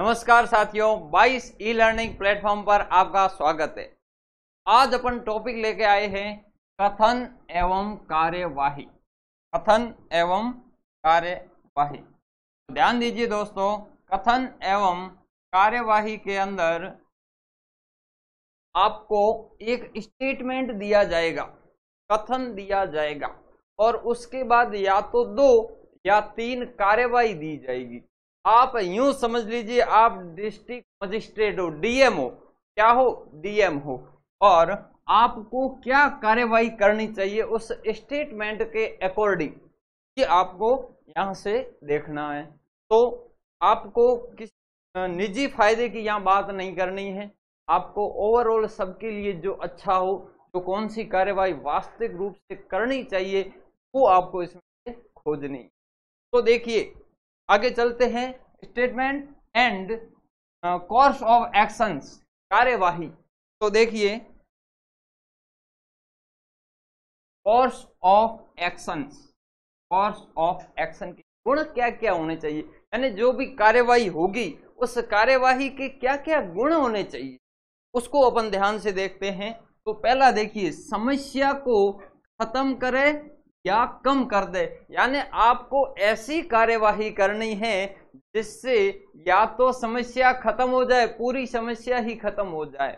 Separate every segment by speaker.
Speaker 1: नमस्कार साथियों 22 e learning platform पर आपका स्वागत है आज अपन टॉपिक लेके आए हैं कथन एवं कार्यवाही
Speaker 2: कथन एवं कार्यवाही तो ध्यान दीजिए दोस्तों कथन एवं कार्यवाही के अंदर
Speaker 1: आपको एक स्टेटमेंट दिया जाएगा कथन दिया जाएगा और उसके बाद या तो दो या तीन कार्यवाही दी जाएगी आप यूं समझ लीजिए आप डिस्ट्रिक्ट मजिस्ट्रेट हो डीएम हो क्या हो डीएम हो और आपको क्या कार्यवाही करनी चाहिए उस स्टेटमेंट के अकॉर्डिंग कि आपको यहाँ से देखना है तो आपको किस निजी फायदे की यहाँ बात नहीं करनी है आपको ओवरऑल सबके लिए जो अच्छा हो जो कौन सी कार्यवाही वास्तविक रूप से करनी चाहिए वो आपको इसमें खोजनी तो देखिए आगे चलते हैं
Speaker 2: statement and course of actions कार्यवाही तो देखिए course of actions course of action के गुण क्या क्या होने चाहिए यानी जो भी
Speaker 1: कार्यवाही होगी उस कार्यवाही के क्या क्या गुण होने चाहिए उसको अपन ध्यान से देखते हैं तो पहला देखिए समस्या को खत्म करें या कम कर दे यानी आपको ऐसी कार्यवाही करनी है जिससे या तो समस्या खत्म हो जाए पूरी समस्या ही खत्म हो जाए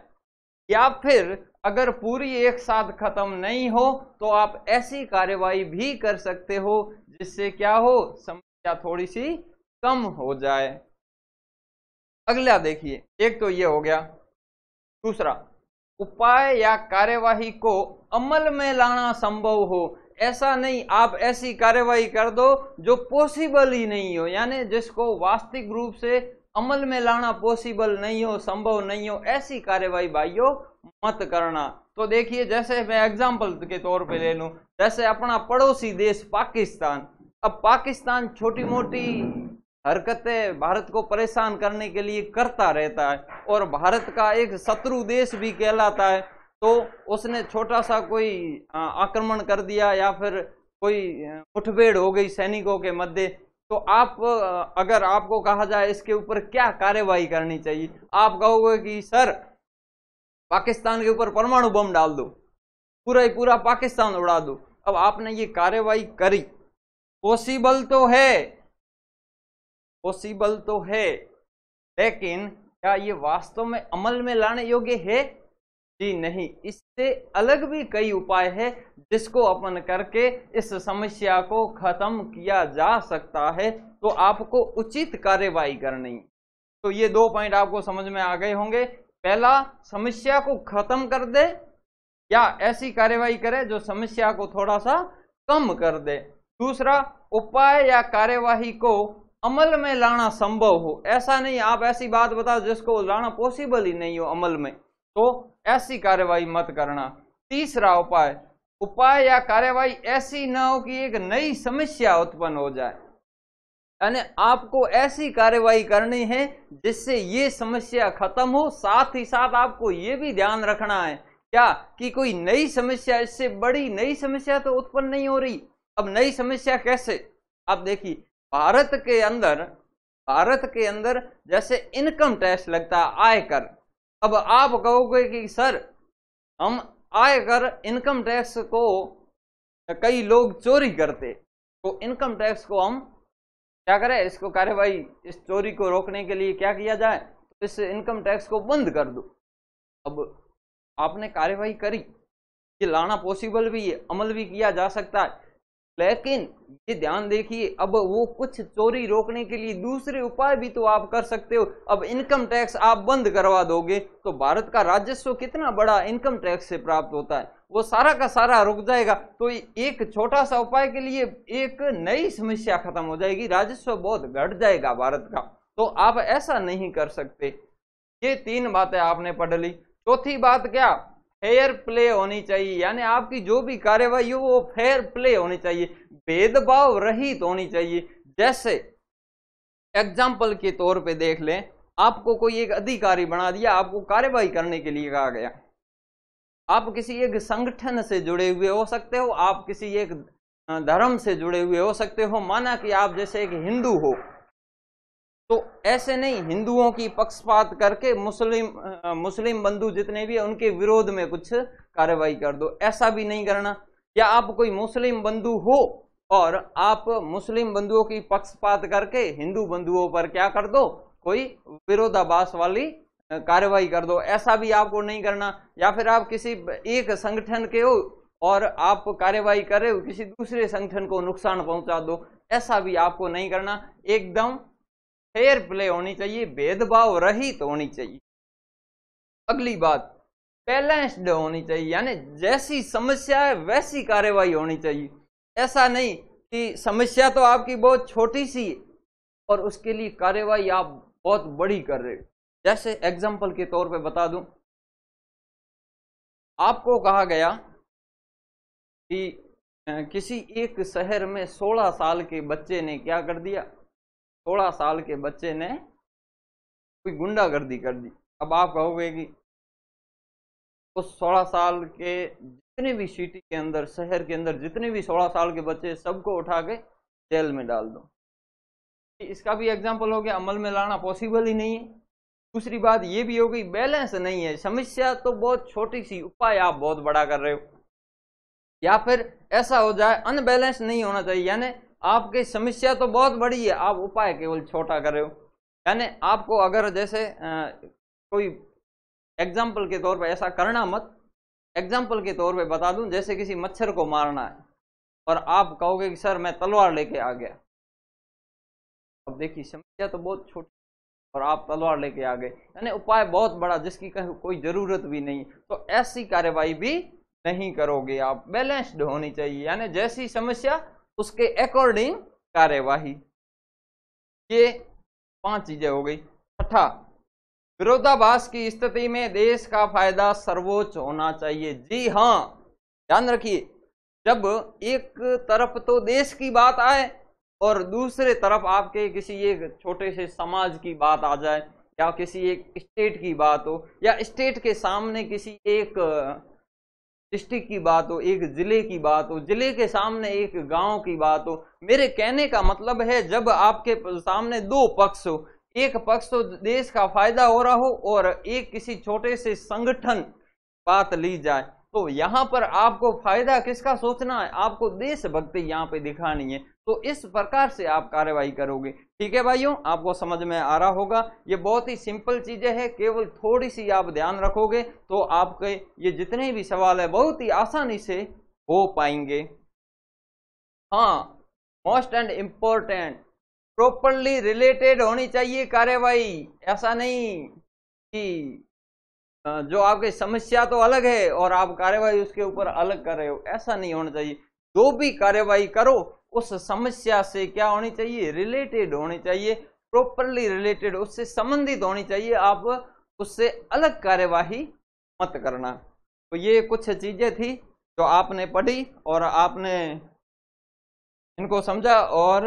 Speaker 1: या फिर अगर पूरी एक साथ खत्म नहीं हो तो आप ऐसी कार्यवाही भी कर सकते हो जिससे क्या हो समस्या थोड़ी सी कम हो जाए अगला देखिए एक तो ये हो गया दूसरा उपाय या कार्यवाही को अमल में लाना संभव हो ऐसा नहीं आप ऐसी कार्रवाई कर दो जो पॉसिबल ही नहीं हो यानी जिसको वास्तविक रूप से अमल में लाना पॉसिबल नहीं हो संभव नहीं हो ऐसी कार्रवाई भाइयों मत करना तो देखिए जैसे मैं एग्जाम्पल के तौर पे ले लूं जैसे अपना पड़ोसी देश पाकिस्तान अब पाकिस्तान छोटी मोटी हरकतें भारत को परेशान करने के लिए करता रहता है और भारत का एक शत्रु देश भी कहलाता है तो उसने छोटा सा कोई आक्रमण कर दिया या फिर कोई मुठभेड़ हो गई सैनिकों के मध्य तो आप अगर आपको कहा जाए इसके ऊपर क्या कार्यवाही करनी चाहिए आप कहोगे कि सर पाकिस्तान के ऊपर परमाणु बम डाल दो पूरा ही पूरा पाकिस्तान उड़ा दो अब आपने ये कार्यवाही करी पॉसिबल तो है पॉसिबल तो है लेकिन क्या ये वास्तव में अमल में लाने योग्य है जी नहीं इससे अलग भी कई उपाय है जिसको अपन करके इस समस्या को खत्म किया जा सकता है तो आपको उचित कार्यवाही करनी तो ये दो पॉइंट आपको समझ में आ गए होंगे पहला समस्या को खत्म कर दे या ऐसी कार्यवाही करे जो समस्या को थोड़ा सा कम कर दे दूसरा उपाय या कार्यवाही को अमल में लाना संभव हो ऐसा नहीं आप ऐसी बात बताओ जिसको लाना पॉसिबल ही नहीं हो अमल में तो ऐसी कार्यवाही मत करना तीसरा उपाय उपाय या कार्यवाही ऐसी ना हो कि एक नई समस्या उत्पन्न हो जाए यानी आपको ऐसी कार्यवाही करनी है जिससे ये समस्या खत्म हो साथ ही साथ आपको ये भी ध्यान रखना है क्या कि कोई नई समस्या इससे बड़ी नई समस्या तो उत्पन्न नहीं हो रही अब नई समस्या कैसे आप देखिए भारत के अंदर भारत के अंदर जैसे इनकम टैक्स लगता है आयकर अब आप कहोगे कि सर हम आयकर इनकम टैक्स को कई लोग चोरी करते तो इनकम टैक्स को हम क्या करें इसको कार्यवाही इस चोरी को रोकने के लिए क्या किया जाए तो इस इनकम टैक्स को बंद कर दो अब आपने कार्यवाही करी ये लाना पॉसिबल भी है अमल भी किया जा सकता है लेकिन ये ध्यान देखिए अब वो कुछ चोरी रोकने के लिए दूसरे उपाय भी तो आप कर सकते हो अब इनकम टैक्स आप बंद करवा दोगे तो भारत का राजस्व कितना बड़ा इनकम टैक्स से प्राप्त होता है वो सारा का सारा रुक जाएगा तो एक छोटा सा उपाय के लिए एक नई समस्या खत्म हो जाएगी राजस्व बहुत घट जाएगा भारत का तो आप ऐसा नहीं कर सकते ये तीन बातें आपने पढ़ ली चौथी बात क्या फेयर प्ले होनी चाहिए यानी आपकी जो भी कार्यवाही हो वो फेयर प्ले होनी चाहिए भेदभाव रहित होनी चाहिए जैसे एग्जाम्पल के तौर पे देख लें आपको कोई एक अधिकारी बना दिया आपको कार्यवाही करने के लिए कहा गया आप किसी एक संगठन से जुड़े हुए हो सकते हो आप किसी एक धर्म से जुड़े हुए हो सकते हो माना कि आप जैसे एक हिंदू हो तो ऐसे नहीं हिंदुओं की पक्षपात करके मुस्लिम मुस्लिम बंधु जितने भी उनके विरोध में कुछ कार्रवाई कर दो ऐसा भी नहीं करना या आप कोई मुस्लिम बंधु हो और आप मुस्लिम बंधुओं की पक्षपात करके हिंदू बंधुओं पर क्या कर दो कोई विरोधाभास वाली कार्रवाई कर दो ऐसा भी आपको नहीं करना या फिर आप किसी एक संगठन के हो और आप कार्रवाई करे किसी दूसरे संगठन को नुकसान पहुंचा दो ऐसा भी आपको नहीं करना एकदम फेयर प्ले होनी चाहिए भेदभाव रहित तो होनी चाहिए अगली बात बैलेंस्ड होनी चाहिए यानी जैसी समस्या है वैसी कार्यवाही होनी चाहिए ऐसा नहीं कि समस्या तो आपकी बहुत छोटी सी है और उसके लिए कार्यवाही
Speaker 2: आप बहुत बड़ी कर रहे हो जैसे एग्जाम्पल के तौर पे बता दूं आपको कहा गया कि किसी एक
Speaker 1: शहर में 16 साल के बच्चे ने क्या कर दिया सोलह साल के बच्चे ने कोई गुंडागर्दी कर दी अब आप कहोगे कि उस सोलह साल के जितने भी सिटी के अंदर शहर के अंदर जितने भी सोलह साल के बच्चे सबको उठा के जेल में डाल दो इसका भी एग्जाम्पल हो गया अमल में लाना पॉसिबल ही नहीं है दूसरी बात ये भी हो गई बैलेंस नहीं है समस्या तो बहुत छोटी सी उपाय आप बहुत बड़ा कर रहे हो या फिर ऐसा हो जाए अनबैलेंस नहीं होना चाहिए यानी आपकी समस्या तो बहुत बड़ी है आप उपाय केवल छोटा कर रहे हो यानी आपको अगर जैसे कोई एग्जाम्पल के तौर पर ऐसा करना मत एग्जाम्पल के तौर पर बता दूं जैसे किसी मच्छर को मारना है और आप कहोगे कि सर मैं तलवार लेके आ गया अब देखिए समस्या तो बहुत छोटी और आप तलवार लेके आ गए यानी उपाय बहुत बड़ा जिसकी कोई ज़रूरत भी नहीं तो ऐसी कार्यवाही भी नहीं करोगे आप बैलेंस्ड होनी चाहिए यानी जैसी समस्या उसके अकॉर्डिंग कार्यवाही ये पांच चीजें हो गई छठा विरोधाभास की स्थिति में देश का फायदा सर्वोच्च होना चाहिए जी हाँ ध्यान रखिए जब एक तरफ तो देश की बात आए और दूसरे तरफ आपके किसी एक छोटे से समाज की बात आ जाए या किसी एक स्टेट की बात हो या स्टेट के सामने किसी एक डिस्ट्रिक्ट की बात हो एक ज़िले की बात हो ज़िले के सामने एक गांव की बात हो मेरे कहने का मतलब है जब आपके सामने दो पक्ष हो एक पक्ष तो देश का फायदा हो रहा हो और एक किसी छोटे से संगठन बात ली जाए तो यहाँ पर आपको फायदा किसका सोचना है आपको देशभक्ति यहाँ पे दिखानी है तो इस प्रकार से आप कार्यवाही करोगे ठीक है भाइयों आपको समझ में आ रहा होगा ये बहुत ही सिंपल चीज़ें हैं केवल थोड़ी सी आप ध्यान रखोगे तो आपके ये जितने भी सवाल है बहुत ही आसानी से हो पाएंगे हाँ most and important properly related होनी चाहिए कार्यवाही ऐसा नहीं कि जो आपकी समस्या तो अलग है और आप कार्यवाही उसके ऊपर अलग कर रहे हो ऐसा नहीं होना चाहिए जो भी कार्यवाही करो उस समस्या से क्या होनी चाहिए रिलेटेड होनी चाहिए प्रॉपरली रिलेटेड उससे संबंधित होनी चाहिए आप उससे अलग कार्यवाही मत करना तो ये कुछ चीज़ें थी जो आपने पढ़ी और आपने इनको समझा और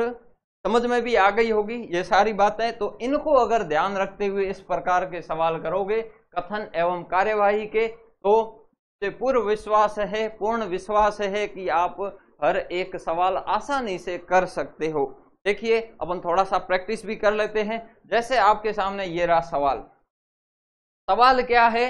Speaker 1: समझ में भी आ गई होगी ये सारी बातें तो इनको अगर ध्यान रखते हुए इस प्रकार के सवाल करोगे कथन एवं कार्यवाही के तो पूर्व विश्वास है पूर्ण विश्वास है कि आप हर एक सवाल आसानी से कर सकते हो देखिए अपन थोड़ा सा प्रैक्टिस भी कर लेते हैं जैसे
Speaker 2: आपके सामने ये रहा सवाल सवाल क्या है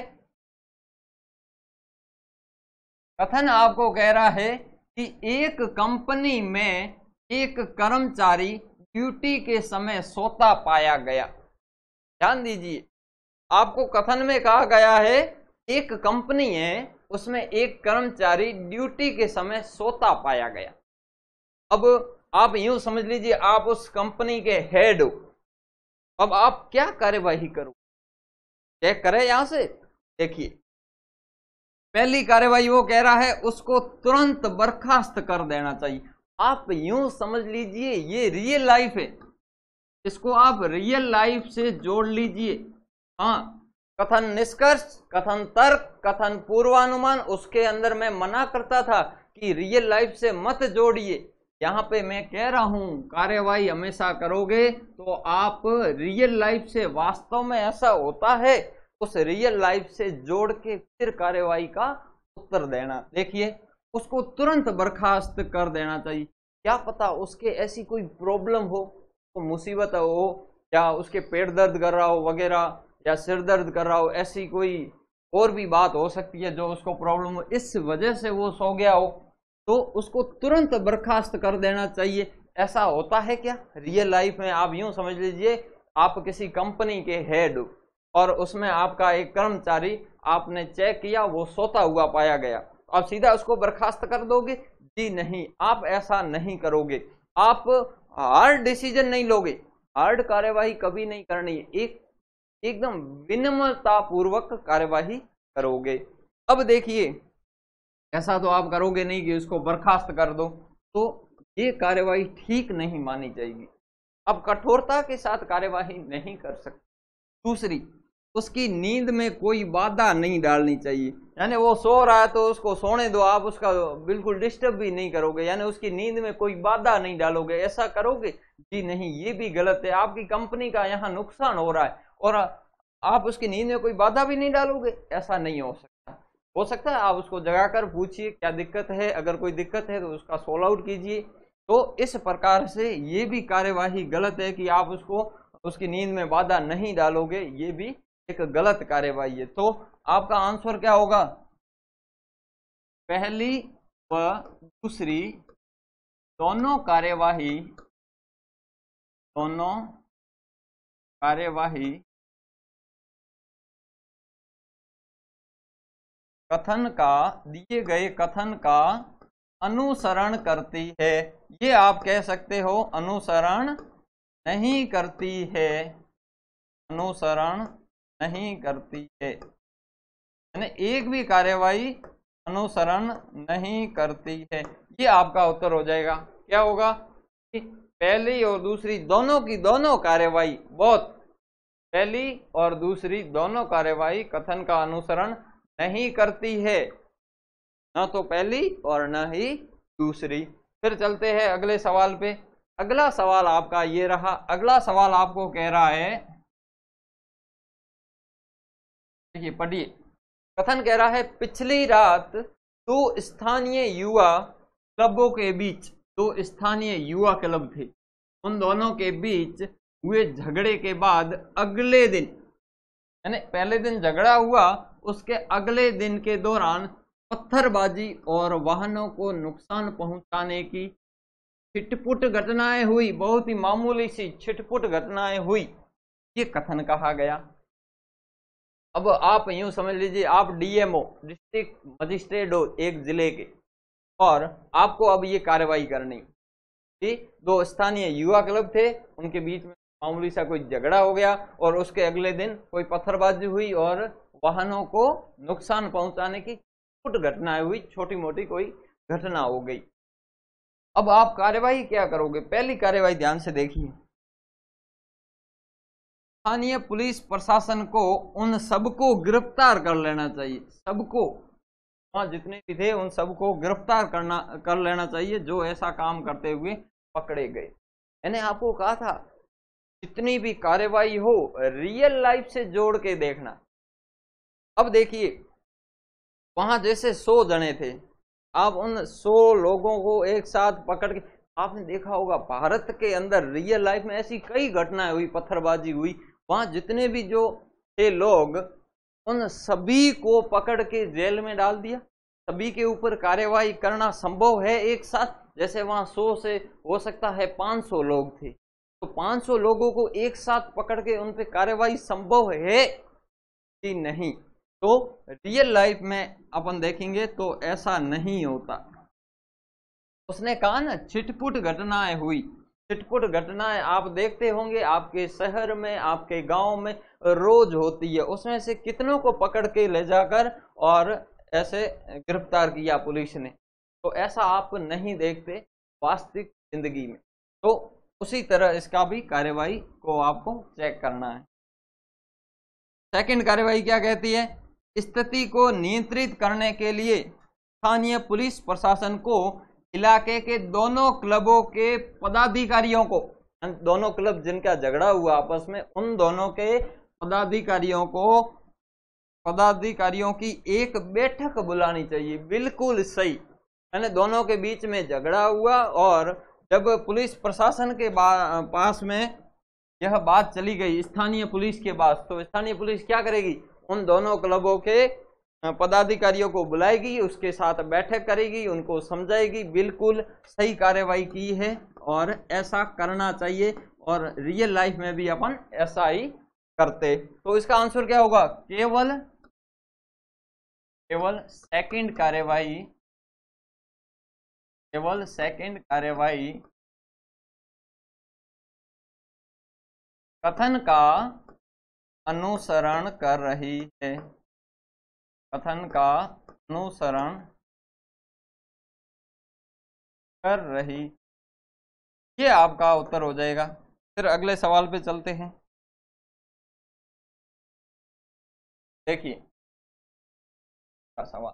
Speaker 2: कथन आपको कह रहा है कि एक कंपनी
Speaker 1: में एक कर्मचारी ड्यूटी के समय सोता पाया गया ध्यान दीजिए आपको कथन में कहा गया है एक कंपनी है उसमें एक कर्मचारी ड्यूटी के समय सोता पाया गया अब आप यू समझ लीजिए आप उस कंपनी के हेड हो अब आप क्या कार्यवाही करो चेक करें यहां से देखिए पहली कार्यवाही वो कह रहा है उसको तुरंत बर्खास्त कर देना चाहिए आप यू समझ लीजिए ये रियल लाइफ है इसको आप रियल लाइफ से जोड़ लीजिए हाँ कथन निष्कर्ष कथन तर्क कथन पूर्वानुमान उसके अंदर मैं मना करता था कि रियल लाइफ से मत जोड़िए यहाँ पे मैं कह रहा हूँ कार्यवाही हमेशा करोगे तो आप रियल लाइफ से वास्तव में ऐसा होता है उस रियल लाइफ से जोड़ के फिर कार्यवाही का उत्तर देना देखिए उसको तुरंत बर्खास्त कर देना चाहिए क्या पता उसके ऐसी कोई प्रॉब्लम हो तो मुसीबत हो या उसके पेट दर्द कर रहा हो वगैरह या सिर दर्द कर रहा हो ऐसी कोई और भी बात हो सकती है जो उसको प्रॉब्लम हो इस वजह से वो सो गया हो तो उसको तुरंत बर्खास्त कर देना चाहिए ऐसा होता है क्या रियल लाइफ में आप यूं समझ लीजिए आप किसी कंपनी के हेड और उसमें आपका एक कर्मचारी आपने चेक किया वो सोता हुआ पाया गया आप सीधा उसको बर्खास्त कर दोगे जी नहीं आप ऐसा नहीं करोगे आप हार्ड डिसीजन नहीं लोगे हार्ड कार्यवाही कभी नहीं करनी एक एकदम विनम्रता पूर्वक कार्यवाही करोगे अब देखिए ऐसा तो आप करोगे नहीं कि उसको बर्खास्त कर दो तो ये कार्यवाही ठीक नहीं मानी जाएगी अब कठोरता के साथ कार्यवाही नहीं कर सकते दूसरी उसकी नींद में कोई बाधा नहीं डालनी चाहिए यानी वो सो रहा है तो उसको सोने दो आप उसका बिल्कुल डिस्टर्ब भी नहीं करोगे यानी उसकी नींद में कोई बाधा नहीं डालोगे ऐसा करोगे जी नहीं ये भी गलत है आपकी कंपनी का यहाँ नुकसान हो रहा है और आप उसकी नींद में कोई बाधा भी नहीं डालोगे ऐसा नहीं हो सकता हो सकता है आप उसको जगाकर पूछिए क्या दिक्कत है अगर कोई दिक्कत है तो उसका सोल आउट कीजिए तो इस प्रकार से ये भी कार्यवाही गलत है कि आप उसको उसकी नींद में बाधा नहीं डालोगे ये भी एक गलत कार्यवाही है तो आपका आंसर क्या होगा
Speaker 2: पहली व दूसरी दोनों कार्यवाही दोनों कार्यवाही कथन का दिए गए कथन का अनुसरण करती है
Speaker 1: ये आप कह सकते हो अनुसरण नहीं करती है अनुसरण नहीं करती है यानी एक भी कार्यवाही अनुसरण नहीं करती है ये आपका उत्तर हो जाएगा क्या होगा पहली और दूसरी दोनों की दोनों कार्यवाही बहुत पहली और दूसरी दोनों कार्यवाही कथन का अनुसरण नहीं करती है ना तो पहली और ना ही दूसरी फिर चलते हैं
Speaker 2: अगले सवाल पे अगला सवाल आपका ये रहा अगला सवाल आपको कह रहा है देखिए पढ़िए कथन कह रहा है पिछली रात दो स्थानीय युवा क्लबों के बीच दो
Speaker 1: स्थानीय युवा क्लब थे उन दोनों के बीच हुए झगड़े के बाद अगले दिन यानी पहले दिन झगड़ा हुआ उसके अगले दिन के दौरान पत्थरबाजी और वाहनों को नुकसान पहुंचाने की छिटपुट घटनाएं हुई बहुत ही मामूली सी छिटपुट घटनाएं हुई ये कथन कहा गया अब आप यूं समझ लीजिए आप डीएमओ डिस्ट्रिक्ट मजिस्ट्रेट हो एक जिले के और आपको अब ये कार्रवाई करनी कि दो स्थानीय युवा क्लब थे उनके बीच में मामूली सा कोई झगड़ा हो गया और उसके अगले दिन कोई पत्थरबाजी हुई और वाहनों को नुकसान पहुंचाने
Speaker 2: की छोट घटनाएं हुई छोटी मोटी कोई घटना हो गई अब आप कार्यवाही क्या करोगे पहली कार्यवाही ध्यान से देखिए
Speaker 1: स्थानीय पुलिस प्रशासन को उन सबको गिरफ्तार कर लेना चाहिए सबको वहां जितने भी थे उन सबको गिरफ्तार करना कर लेना चाहिए जो ऐसा काम करते हुए पकड़े गए मैंने आपको कहा था जितनी भी कार्यवाही हो रियल लाइफ से जोड़ के देखना अब देखिए वहां जैसे सौ जने थे आप उन सौ लोगों को एक साथ पकड़ के आपने देखा होगा भारत के अंदर रियल लाइफ में ऐसी कई घटनाएं हुई पत्थरबाजी हुई वहां जितने भी जो थे लोग उन सभी को पकड़ के जेल में डाल दिया सभी के ऊपर कार्यवाही करना संभव है एक साथ जैसे वहां सौ से हो सकता है पांच सौ लोग थे तो पांच सौ लोगों को एक साथ पकड़ के उन पर कार्यवाही संभव है कि नहीं तो रियल लाइफ में अपन देखेंगे तो ऐसा नहीं होता उसने कहा ना छिटपुट घटनाएं हुई छिटपुट घटनाएं आप देखते होंगे आपके शहर में आपके गांव में रोज होती है उसमें से कितनों को पकड़ के ले जाकर और ऐसे गिरफ्तार किया पुलिस ने तो ऐसा आप नहीं देखते वास्तविक जिंदगी में तो उसी तरह इसका भी कार्यवाही को आपको चेक करना है सेकंड कार्यवाही क्या कहती है स्थिति को नियंत्रित करने के लिए स्थानीय पुलिस प्रशासन को इलाके के दोनों क्लबों के पदाधिकारियों को दोनों क्लब जिनका झगड़ा हुआ आपस में उन दोनों के पदाधिकारियों को पदाधिकारियों की एक बैठक बुलानी चाहिए बिल्कुल सही यानी दोनों के बीच में झगड़ा हुआ और जब पुलिस प्रशासन के पास में यह बात चली गई स्थानीय पुलिस के पास तो स्थानीय पुलिस क्या करेगी उन दोनों क्लबों के पदाधिकारियों को बुलाएगी उसके साथ बैठक करेगी उनको समझाएगी बिल्कुल सही कार्यवाही की है और ऐसा करना चाहिए और रियल लाइफ में भी अपन ऐसा ही
Speaker 2: करते तो इसका आंसर क्या होगा केवल केवल सेकंड कार्यवाही केवल सेकंड कार्यवाही कथन का अनुसरण कर रही है कथन का अनुसरण कर रही ये आपका उत्तर हो जाएगा फिर अगले सवाल पे चलते हैं देखिए सवाल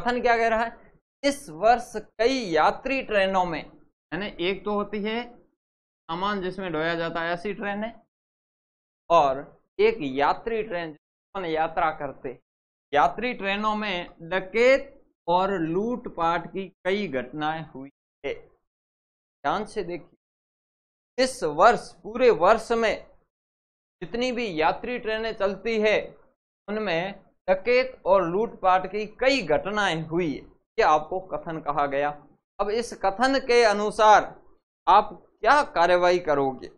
Speaker 2: कथन क्या कह रहा है इस वर्ष कई यात्री ट्रेनों में यानी
Speaker 1: एक तो होती है सामान जिसमें ढोया जाता है ऐसी ट्रेन है और एक यात्री ट्रेन यात्रा करते यात्री ट्रेनों में डकैत और लूटपाट की कई घटनाएं हुई है ध्यान से देखिए इस वर्ष पूरे वर्ष में जितनी भी यात्री ट्रेनें चलती है उनमें डकैत और लूटपाट की कई घटनाएं हुई है ये आपको कथन कहा गया अब इस कथन के अनुसार आप क्या कार्रवाई करोगे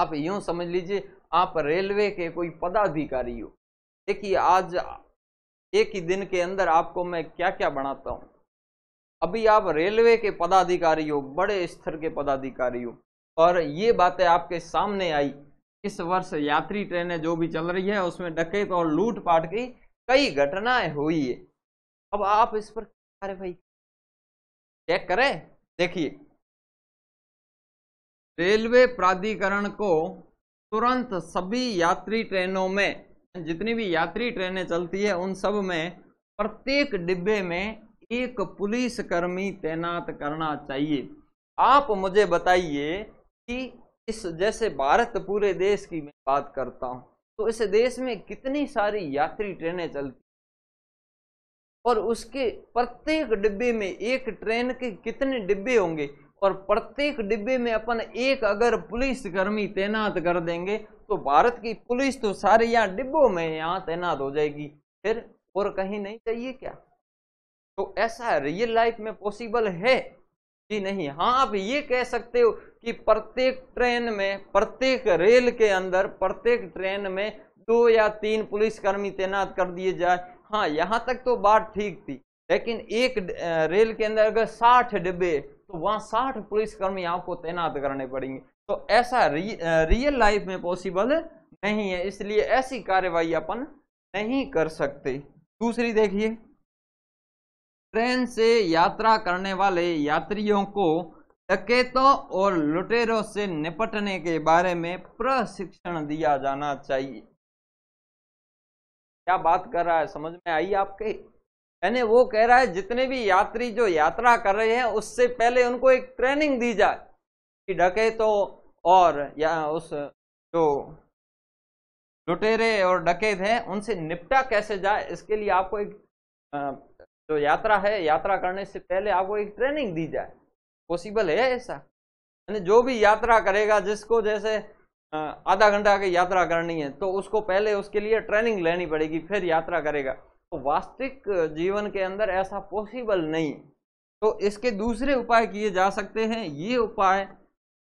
Speaker 1: आप यूं समझ लीजिए आप रेलवे के कोई पदाधिकारी हो देखिए आज एक ही दिन के अंदर आपको मैं क्या क्या बनाता हूँ अभी आप रेलवे के पदाधिकारी हो बड़े स्तर के पदाधिकारी हो और ये बातें आपके सामने आई इस वर्ष यात्री ट्रेनें जो भी चल रही है उसमें डकैत और लूटपाट की कई घटनाएं हुई
Speaker 2: है अब आप इस पर अरे भाई चेक करें देखिए रेलवे प्राधिकरण को तुरंत
Speaker 1: सभी यात्री ट्रेनों में जितनी भी यात्री ट्रेनें चलती है उन सब में प्रत्येक डिब्बे में एक पुलिस कर्मी तैनात करना चाहिए आप मुझे बताइए कि इस जैसे भारत पूरे देश की मैं बात करता हूँ तो इस देश में कितनी सारी यात्री ट्रेनें चलती और उसके प्रत्येक डिब्बे में एक ट्रेन के कितने डिब्बे होंगे और प्रत्येक डिब्बे में अपन एक अगर पुलिस कर्मी तैनात कर देंगे तो भारत की पुलिस तो सारे यहाँ डिब्बों में यहाँ तैनात हो जाएगी फिर और कहीं नहीं चाहिए क्या तो ऐसा रियल लाइफ में पॉसिबल है कि नहीं हाँ आप ये कह सकते हो कि प्रत्येक ट्रेन में प्रत्येक रेल के अंदर प्रत्येक ट्रेन में दो या तीन पुलिसकर्मी तैनात कर दिए जाए हाँ यहाँ तक तो बात ठीक थी लेकिन एक रेल के अंदर अगर साठ डिब्बे तो वहाँ साठ पुलिसकर्मी आपको तैनात करने पड़ेंगे तो ऐसा रियल लाइफ में पॉसिबल नहीं है इसलिए ऐसी कार्यवाही अपन नहीं कर सकते दूसरी देखिए ट्रेन से यात्रा करने वाले यात्रियों को डकेतों और लुटेरों से निपटने के बारे में प्रशिक्षण दिया जाना चाहिए क्या बात कर रहा है समझ में आई आपके यानी वो कह रहा है जितने भी यात्री जो यात्रा कर रहे हैं उससे पहले उनको एक ट्रेनिंग दी जाए कि डके तो और या उस जो लुटेरे और डकेत हैं उनसे निपटा कैसे जाए इसके लिए आपको एक जो यात्रा है यात्रा करने से पहले आपको एक ट्रेनिंग दी जाए पॉसिबल है ऐसा यानी जो भी यात्रा करेगा जिसको जैसे आधा घंटा की यात्रा करनी है तो उसको पहले उसके लिए ट्रेनिंग लेनी पड़ेगी फिर यात्रा करेगा वास्तविक जीवन के अंदर ऐसा पॉसिबल नहीं तो इसके दूसरे उपाय किए जा सकते हैं ये उपाय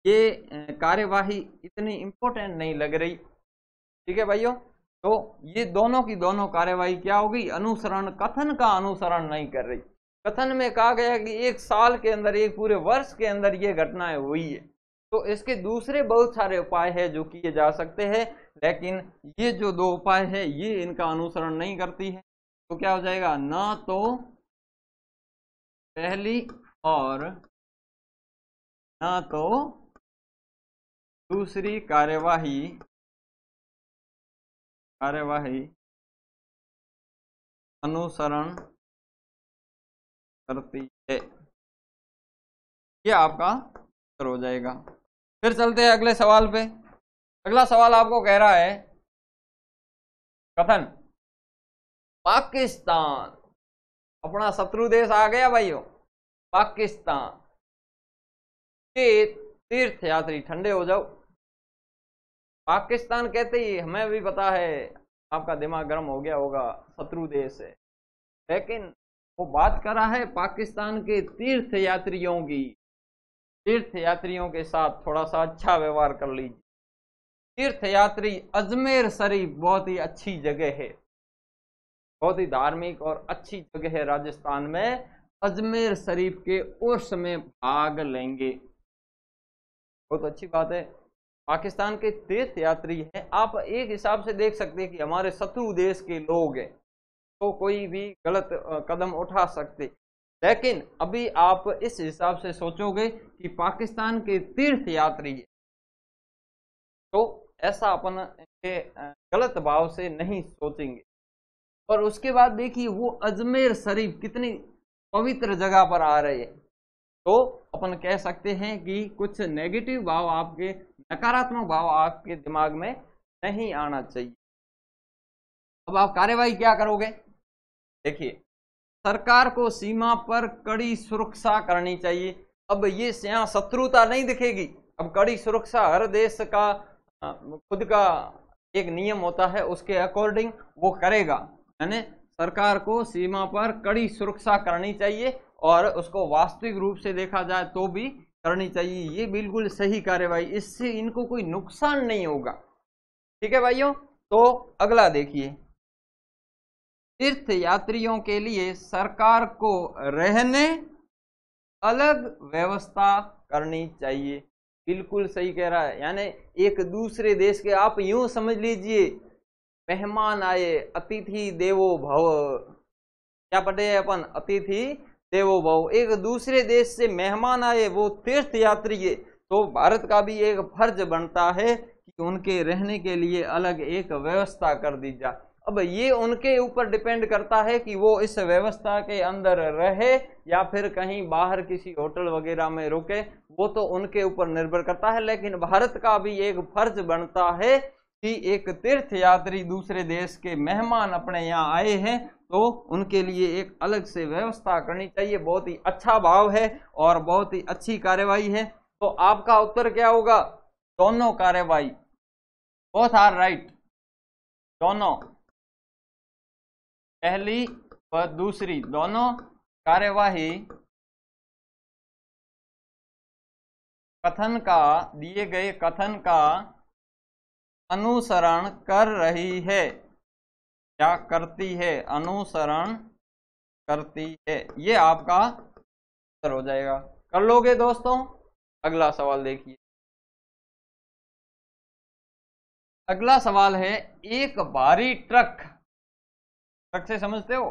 Speaker 1: ये कार्यवाही इतनी इम्पोर्टेंट नहीं लग रही ठीक है भाइयों तो ये दोनों की दोनों कार्यवाही क्या होगी अनुसरण कथन का अनुसरण नहीं कर रही कथन में कहा गया कि एक साल के अंदर एक पूरे वर्ष के अंदर ये घटनाएं हुई है तो इसके दूसरे बहुत सारे उपाय हैं जो किए जा सकते हैं लेकिन ये जो दो उपाय है ये इनका अनुसरण नहीं करती है तो क्या हो जाएगा
Speaker 2: ना तो पहली और ना तो दूसरी कार्यवाही कार्यवाही अनुसरण करती है यह आपका उत्तर हो जाएगा फिर चलते हैं अगले सवाल पे अगला सवाल आपको कह रहा है कथन पाकिस्तान अपना शत्रु देश आ गया भाइयों पाकिस्तान तीर्थ यात्री ठंडे हो जाओ पाकिस्तान
Speaker 1: कहते ही हमें भी पता है आपका दिमाग गर्म हो गया होगा शत्रु देश है लेकिन वो बात करा है पाकिस्तान के तीर्थ यात्रियों की तीर्थ यात्रियों के साथ थोड़ा सा अच्छा व्यवहार कर लीजिए तीर्थ यात्री अजमेर शरीफ बहुत ही अच्छी जगह है बहुत ही धार्मिक और अच्छी जगह है राजस्थान में अजमेर शरीफ के उर्स में भाग लेंगे बहुत अच्छी बात है पाकिस्तान के तीर्थ यात्री हैं आप एक हिसाब से देख सकते हैं कि हमारे शत्रु देश के लोग हैं तो कोई भी गलत कदम उठा सकते लेकिन अभी आप इस हिसाब से सोचोगे कि पाकिस्तान के तीर्थ यात्री तो ऐसा अपन गलत भाव से नहीं सोचेंगे और उसके बाद देखिए वो अजमेर शरीफ कितनी पवित्र जगह पर आ रहे हैं तो अपन कह सकते हैं कि कुछ नेगेटिव भाव आपके नकारात्मक भाव आपके दिमाग में नहीं आना चाहिए अब आप कार्यवाही क्या करोगे देखिए सरकार को सीमा पर कड़ी सुरक्षा करनी चाहिए अब ये यहाँ शत्रुता नहीं दिखेगी अब कड़ी सुरक्षा हर देश का खुद का एक नियम होता है उसके अकॉर्डिंग वो करेगा यानी सरकार को सीमा पर कड़ी सुरक्षा करनी चाहिए और उसको वास्तविक रूप से देखा जाए तो भी करनी चाहिए ये बिल्कुल सही कार्यवाही इससे इनको कोई नुकसान नहीं होगा ठीक है भाइयों तो अगला देखिए तीर्थ यात्रियों के लिए सरकार को रहने अलग व्यवस्था करनी चाहिए बिल्कुल सही कह रहा है यानी एक दूसरे देश के आप यूं समझ लीजिए मेहमान आए अतिथि देवो भव क्या पढ़े अपन अतिथि देवो भव एक दूसरे देश से मेहमान आए वो तीर्थ यात्री तो भारत का भी एक फर्ज बनता है कि उनके रहने के लिए अलग एक व्यवस्था कर दी जाए अब ये उनके ऊपर डिपेंड करता है कि वो इस व्यवस्था के अंदर रहे या फिर कहीं बाहर किसी होटल वगैरह में रुके वो तो उनके ऊपर निर्भर करता है लेकिन भारत का भी एक फर्ज बनता है कि एक तीर्थ यात्री दूसरे देश के मेहमान अपने यहाँ आए हैं तो उनके लिए एक अलग से व्यवस्था करनी चाहिए बहुत ही अच्छा भाव है और बहुत ही अच्छी कार्यवाही
Speaker 2: है तो आपका उत्तर क्या होगा दोनों कार्यवाही बोथ आर राइट दोनों पहली व दूसरी दोनों कार्यवाही कथन का दिए गए कथन का अनुसरण
Speaker 1: कर रही है क्या करती है अनुसरण
Speaker 2: करती है ये आपका उत्तर हो जाएगा कर लोगे दोस्तों अगला सवाल देखिए अगला सवाल है एक बारी ट्रक ट्रक से समझते हो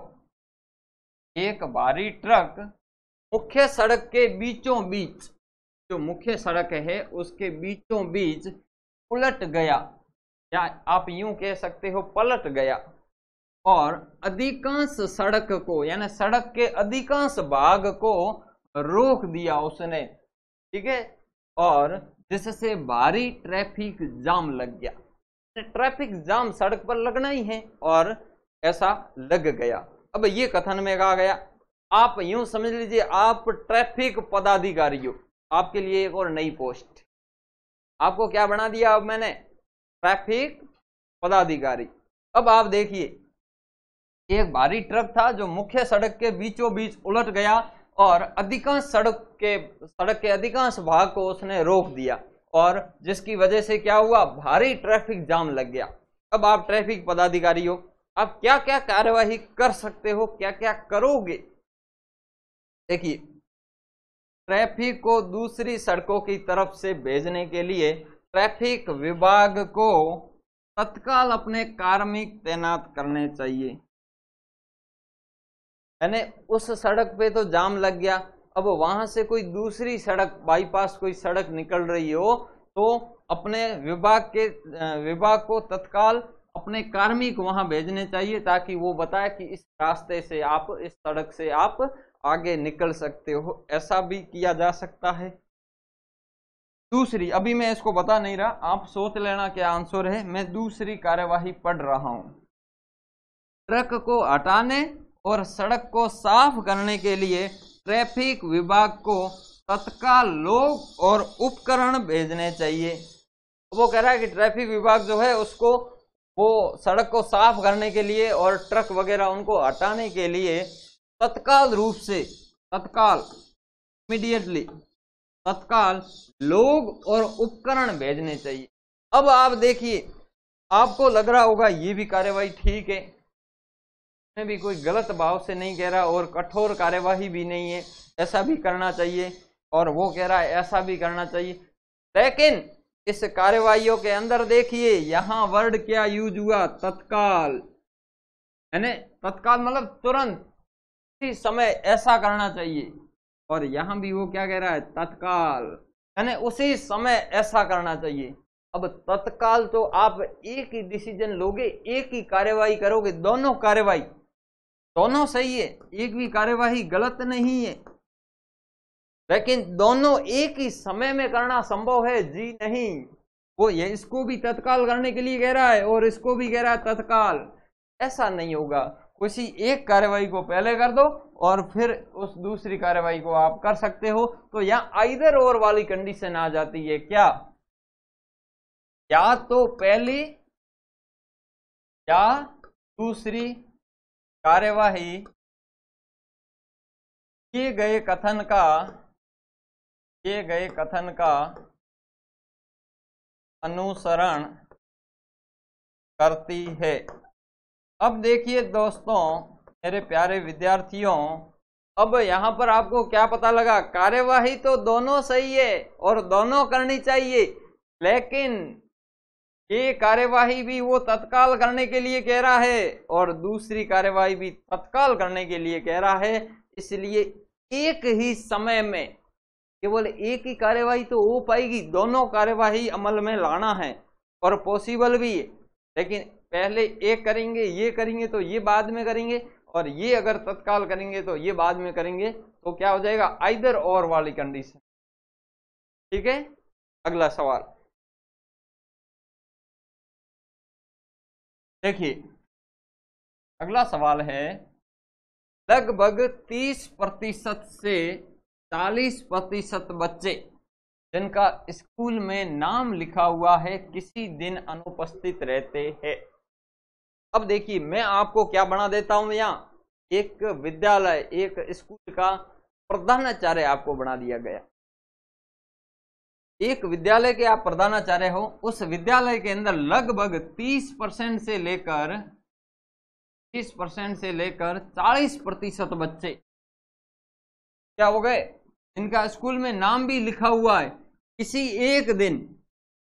Speaker 2: एक बारी ट्रक मुख्य सड़क के बीचों बीच
Speaker 1: जो मुख्य सड़क है उसके बीचों बीच उलट गया या आप यूं कह सकते हो पलट गया और अधिकांश सड़क को यानी सड़क के अधिकांश भाग को रोक दिया उसने ठीक है और जिससे भारी ट्रैफिक जाम लग गया ट्रैफिक जाम सड़क पर लगना ही है और ऐसा लग गया अब ये कथन में कहा गया आप यूं समझ लीजिए आप ट्रैफिक पदाधिकारी हो आपके लिए एक और नई पोस्ट आपको क्या बना दिया अब मैंने ट्रैफिक पदाधिकारी अब आप देखिए एक भारी ट्रक था जो मुख्य सड़क के बीचों बीच उलट गया और अधिकांश सड़क के सड़क के अधिकांश भाग को उसने रोक दिया और जिसकी वजह से क्या हुआ भारी ट्रैफिक जाम लग गया अब आप ट्रैफिक पदाधिकारी हो आप क्या क्या कार्यवाही कर सकते हो क्या क्या करोगे देखिए ट्रैफिक को दूसरी सड़कों की तरफ से भेजने के लिए ट्रैफिक विभाग को तत्काल अपने कार्मिक तैनात करने चाहिए यानी उस सड़क पे तो जाम लग गया अब वहां से कोई दूसरी सड़क बाईपास कोई सड़क निकल रही हो तो अपने विभाग के विभाग को तत्काल अपने कार्मिक वहां भेजने चाहिए ताकि वो बताए कि इस रास्ते से आप इस सड़क से आप आगे निकल सकते हो ऐसा भी किया जा सकता है दूसरी अभी मैं इसको बता नहीं रहा आप सोच लेना क्या आंसर है मैं दूसरी कार्यवाही पढ़ रहा हूं ट्रक को हटाने और सड़क को साफ करने के लिए ट्रैफिक विभाग को तत्काल लोग और उपकरण भेजने चाहिए वो कह रहा है कि ट्रैफिक विभाग जो है उसको वो सड़क को साफ करने के लिए और ट्रक वगैरह उनको हटाने के लिए तत्काल रूप से तत्काल इमीडिएटली तत्काल लोग और उपकरण भेजने चाहिए अब आप देखिए आपको लग रहा होगा ये भी कार्यवाही ठीक है मैं भी कोई गलत भाव से नहीं कह रहा और कठोर कार्यवाही भी नहीं है ऐसा भी करना चाहिए और वो कह रहा है ऐसा भी करना चाहिए लेकिन इस कार्यवाही के अंदर देखिए यहां वर्ड क्या यूज हुआ तत्काल है तत्काल मतलब तुरंत समय ऐसा करना चाहिए और यहां भी वो क्या कह रहा है तत्काल यानी उसी समय ऐसा करना चाहिए अब तत्काल तो आप एक ही डिसीजन लोगे एक ही कार्यवाही करोगे दोनों कार्यवाही दोनों सही है एक भी कार्यवाही गलत नहीं है लेकिन दोनों एक ही समय में करना संभव है जी नहीं वो ये इसको भी तत्काल करने के लिए कह रहा है और इसको भी कह रहा है तत्काल ऐसा नहीं होगा उसी एक कार्रवाई को पहले कर दो और फिर उस दूसरी कार्रवाई को आप कर सकते हो तो यहां आइदर और
Speaker 2: वाली कंडीशन आ जाती है क्या या तो पहली या दूसरी कार्यवाही किए गए कथन का किए गए कथन का अनुसरण करती है अब देखिए दोस्तों मेरे प्यारे
Speaker 1: विद्यार्थियों अब यहाँ पर आपको क्या पता लगा कार्यवाही तो दोनों सही है और दोनों करनी चाहिए लेकिन ये कार्यवाही भी वो तत्काल करने के लिए कह रहा है और दूसरी कार्यवाही भी तत्काल करने के लिए कह रहा है इसलिए एक ही समय में केवल एक ही कार्यवाही तो हो पाएगी दोनों कार्यवाही अमल में लाना है और पॉसिबल भी है लेकिन पहले एक करेंगे ये करेंगे तो ये बाद में करेंगे और ये अगर तत्काल
Speaker 2: करेंगे तो ये बाद में करेंगे तो क्या हो जाएगा आइदर और वाली कंडीशन ठीक है अगला सवाल देखिए अगला सवाल है लगभग 30 प्रतिशत से 40 प्रतिशत बच्चे
Speaker 1: जिनका स्कूल में नाम लिखा हुआ है किसी दिन अनुपस्थित रहते हैं अब देखिए मैं आपको क्या बना देता हूं यहाँ एक विद्यालय एक स्कूल का प्रधानाचार्य आपको बना दिया गया एक विद्यालय के आप प्रधानाचार्य हो उस विद्यालय के अंदर लगभग 30 परसेंट से लेकर 30 परसेंट से लेकर 40 प्रतिशत बच्चे क्या हो गए इनका स्कूल में नाम भी लिखा हुआ है किसी एक दिन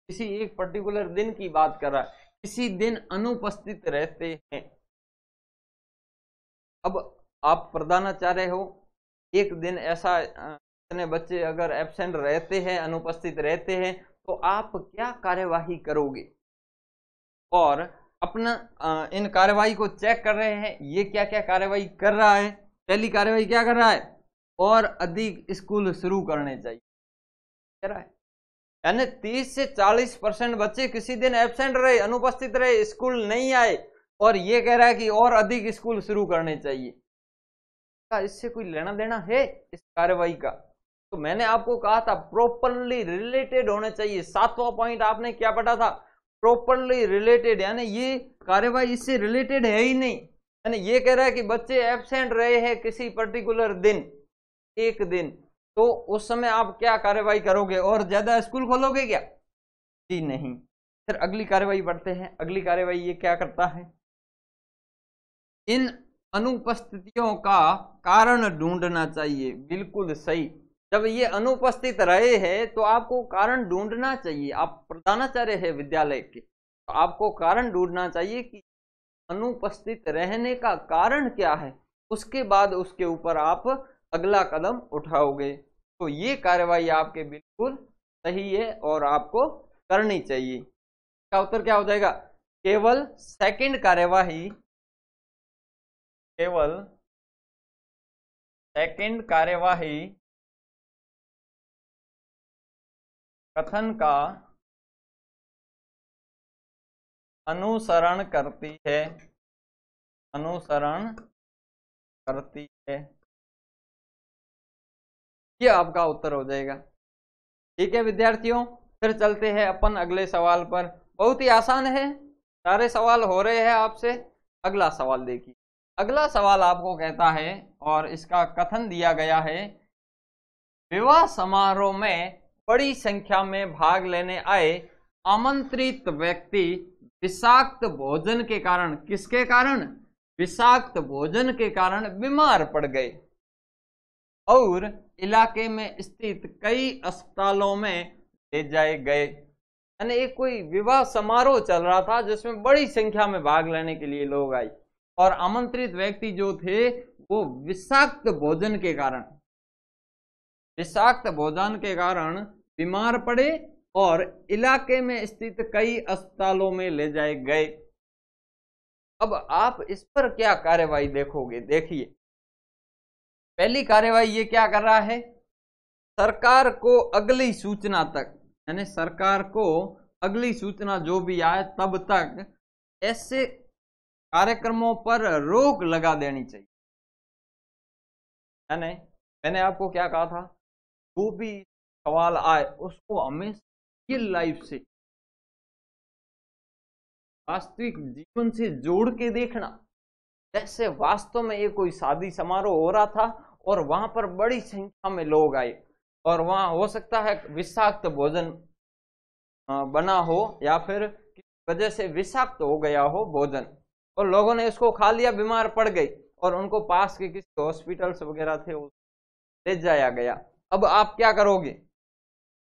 Speaker 1: किसी एक पर्टिकुलर दिन की बात कर रहा है किसी दिन अनुपस्थित रहते हैं अब आप प्रधानाचार्य हो एक दिन ऐसा इतने बच्चे अगर एबसेंट रहते हैं अनुपस्थित रहते हैं तो आप क्या कार्यवाही करोगे और अपना इन कार्यवाही को चेक कर रहे हैं ये क्या क्या कार्यवाही कर रहा है पहली कार्यवाही क्या कर रहा है और अधिक स्कूल शुरू करने चाहिए कर रहा है यानी तीस से चालीस परसेंट बच्चे किसी दिन एबसेंट रहे अनुपस्थित रहे स्कूल नहीं आए और ये कह रहा है कि और अधिक स्कूल शुरू करने चाहिए क्या इससे कोई लेना देना है इस कार्रवाई का तो मैंने आपको कहा था प्रॉपरली रिलेटेड होने चाहिए सातवां पॉइंट आपने क्या पढ़ा था प्रॉपरली रिलेटेड यानी ये कार्यवाही इससे रिलेटेड है ही नहीं यानी ये कह रहा है कि बच्चे एबसेंट रहे हैं किसी पर्टिकुलर दिन एक दिन तो उस समय आप क्या कार्रवाई करोगे और ज़्यादा स्कूल खोलोगे क्या जी नहीं फिर अगली कार्रवाई बढ़ते हैं अगली कार्रवाई ये क्या करता है इन अनुपस्थितियों का कारण ढूंढना चाहिए बिल्कुल सही जब ये अनुपस्थित रहे हैं तो आपको कारण ढूंढना चाहिए आप प्रधानाचार्य है विद्यालय के तो आपको कारण ढूंढना चाहिए कि अनुपस्थित रहने का कारण क्या है उसके बाद उसके ऊपर आप अगला कदम उठाओगे तो ये कार्रवाई आपके बिल्कुल सही है और आपको करनी चाहिए इसका उत्तर क्या हो जाएगा
Speaker 2: केवल सेकंड कार्यवाही केवल सेकंड कार्यवाही कथन का अनुसरण करती है अनुसरण करती है ये आपका उत्तर हो जाएगा ठीक है विद्यार्थियों फिर चलते हैं अपन अगले सवाल पर बहुत ही आसान है
Speaker 1: सारे सवाल हो रहे हैं आपसे अगला सवाल देखिए अगला सवाल आपको कहता है और इसका कथन दिया गया है विवाह समारोह में बड़ी संख्या में भाग लेने आए आमंत्रित व्यक्ति विषाक्त भोजन के कारण किसके कारण विषाक्त भोजन के कारण बीमार पड़ गए और इलाके में स्थित कई अस्पतालों में ले जाए गए यानी एक कोई विवाह समारोह चल रहा था जिसमें बड़ी संख्या में भाग लेने के लिए लोग आए और आमंत्रित व्यक्ति जो थे वो विषाक्त भोजन के कारण विषाक्त भोजन के कारण बीमार पड़े और इलाके में स्थित कई अस्पतालों में ले जाए गए
Speaker 2: अब आप इस पर क्या कार्यवाही देखोगे देखिए पहली कार्यवाही ये क्या कर रहा है सरकार को अगली
Speaker 1: सूचना तक यानी सरकार को अगली सूचना जो भी आए तब तक
Speaker 2: ऐसे कार्यक्रमों पर रोक लगा देनी चाहिए यानी मैंने आपको क्या कहा था जो भी सवाल आए उसको हमें स्किल लाइफ से वास्तविक जीवन से जोड़ के देखना जैसे वास्तव में ये कोई शादी समारोह
Speaker 1: हो रहा था और वहां पर बड़ी संख्या में लोग आए और वहां हो सकता है विषाक्त भोजन बना हो या फिर वजह से विषाक्त हो गया हो भोजन और लोगों ने उसको खा लिया बीमार पड़ गई और उनको पास के किसी हॉस्पिटल्स वगैरह थे ले जाया गया अब आप क्या करोगे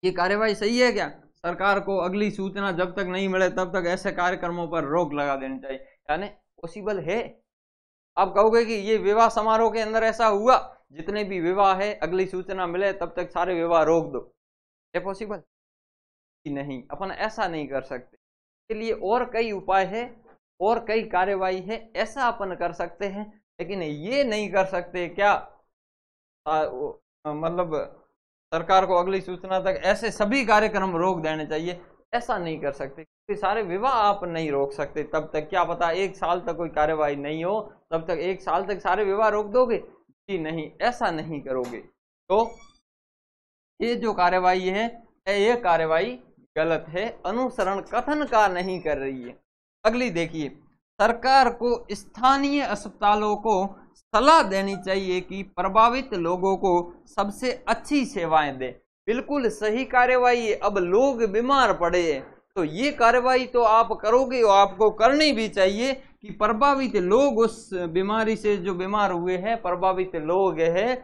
Speaker 1: ये कार्यवाही सही है क्या सरकार को अगली सूचना जब तक नहीं मिले तब तक ऐसे कार्यक्रमों पर रोक लगा देनी चाहिए यानी पॉसिबल है आप कहोगे कि ये विवाह समारोह के अंदर ऐसा हुआ जितने भी विवाह है अगली सूचना मिले तब तक सारे विवाह रोक दो ये पॉसिबल नहीं अपन ऐसा नहीं कर सकते इसके लिए और कई उपाय है और कई कार्यवाही है ऐसा अपन कर सकते हैं लेकिन ये नहीं कर सकते क्या आ, मतलब सरकार को अगली सूचना तक ऐसे सभी कार्यक्रम रोक देने चाहिए ऐसा नहीं कर सकते सारे विवाह आप नहीं रोक सकते तब तक क्या पता एक साल तक कोई कार्यवाही नहीं हो तब तक एक साल तक सारे विवाह रोक दोगे जी नहीं ऐसा नहीं करोगे तो ये जो कार्यवाही है ये कार्यवाही गलत है अनुसरण कथन का नहीं कर रही है अगली देखिए सरकार को स्थानीय अस्पतालों को सलाह देनी चाहिए कि प्रभावित लोगों को सबसे अच्छी सेवाएं दे बिल्कुल सही कार्यवाही अब लोग बीमार पड़े तो ये कार्रवाई तो आप करोगे और आपको करनी भी चाहिए कि प्रभावित लोग उस बीमारी से जो बीमार हुए हैं प्रभावित लोग हैं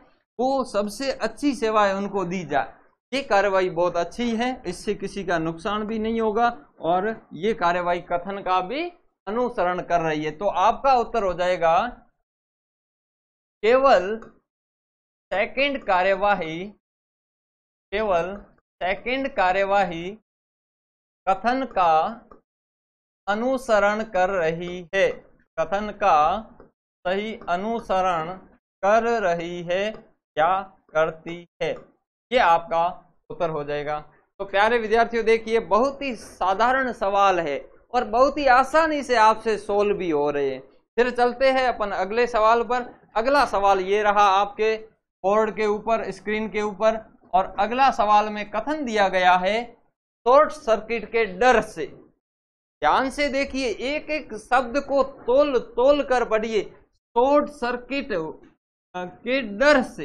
Speaker 1: वो सबसे अच्छी सेवाएं उनको दी जाए ये कार्रवाई बहुत अच्छी है इससे किसी का नुकसान भी नहीं होगा और ये कार्रवाई कथन का भी
Speaker 2: अनुसरण कर रही है तो आपका उत्तर हो जाएगा केवल सेकंड कार्यवाही केवल सेकंड कार्यवाही कथन का अनुसरण
Speaker 1: कर रही है कथन का सही अनुसरण कर रही है या करती है ये आपका उत्तर हो जाएगा तो प्यारे विद्यार्थियों देखिए बहुत ही साधारण सवाल है और बहुत ही आसानी से आपसे सोल्व भी हो रहे हैं फिर चलते हैं अपन अगले सवाल पर अगला सवाल ये रहा आपके बोर्ड के ऊपर स्क्रीन के ऊपर और अगला सवाल में कथन दिया गया है शॉर्ट सर्किट के डर से ध्यान से देखिए एक एक शब्द को तोल तोल कर पढ़िए शॉर्ट सर्किट के डर से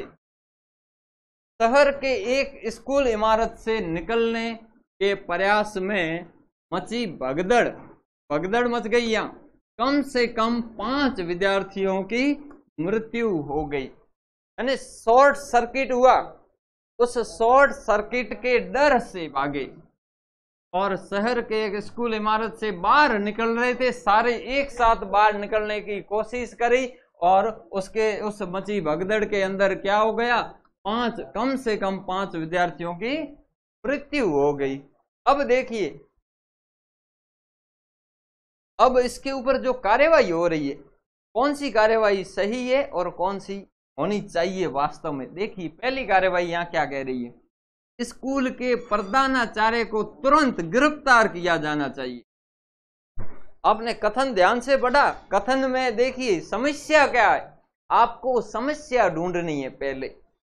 Speaker 1: शहर के एक स्कूल इमारत से निकलने के प्रयास में मची भगदड़ भगदड़ मच गई यहाँ कम से कम पांच विद्यार्थियों की मृत्यु हो गई यानी शॉर्ट सर्किट हुआ उस शॉर्ट सर्किट के डर से भागे और शहर के एक स्कूल इमारत से बाहर निकल रहे थे सारे एक साथ बाहर निकलने की कोशिश करी और उसके उस मची भगदड़ के अंदर क्या हो गया पांच कम से कम पांच विद्यार्थियों की मृत्यु हो गई अब देखिए अब इसके ऊपर जो कार्यवाही हो रही है कौन सी कार्यवाही सही है और कौन सी होनी चाहिए वास्तव में देखिए पहली कार्यवाही यहाँ क्या कह रही है स्कूल के प्रधानाचार्य को तुरंत गिरफ्तार किया जाना चाहिए आपने कथन ध्यान से पढ़ा कथन में देखिए समस्या क्या है आपको समस्या ढूंढनी है पहले